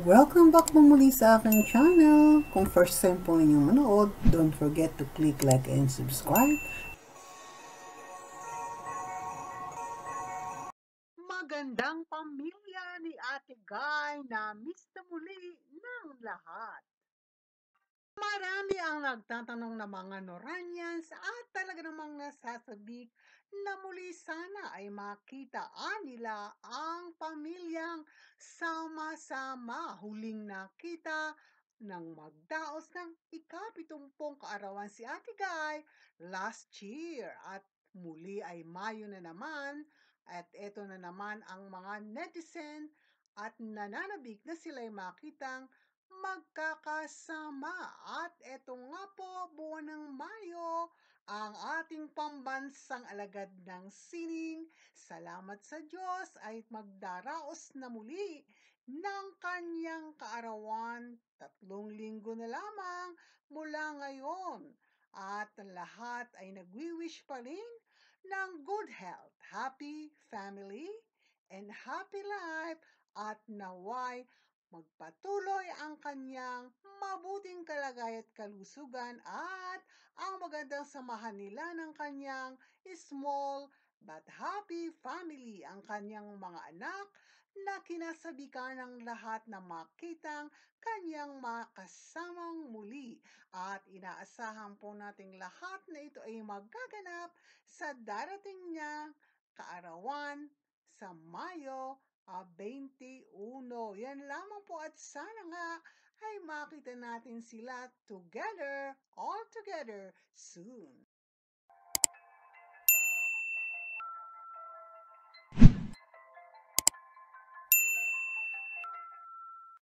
Welcome back po muli sa aking channel. Kung first time po ninyong manood, don't forget to click like and subscribe. Magandang pamilya ni Ate Guy na miss muli ng lahat. Marami ang nagtatanong ng mga Noranians at talaga namang nasasabik na muli sana ay makita nila ang pamilyang sama-sama huling nakita ng magdaos ng ikapitumpong kaarawan si Ate Guy last year at muli ay Mayo na naman at eto na naman ang mga netizen at nananabik na sila'y makitang magkakasama. At eto nga po, buwan ng Mayo, ang ating pambansang alagad ng sining, salamat sa Diyos ay magdaraos na muli ng kanyang kaarawan tatlong linggo na lamang mula ngayon. At lahat ay nagwi-wish pa rin ng good health, happy family, and happy life at naway magpatuloy ang kanyang mabuting kalagay at kalusugan at ang magandang samahan nila ng kanyang small but happy family ang kanyang mga anak na kinasabikan ng lahat na makitang kanyang makasamang muli. At inaasahan po nating lahat na ito ay magaganap sa darating niyang kaarawan sa Mayo uh, ah, 21. Yan lamang po at sana nga ay makita natin sila together, all together soon.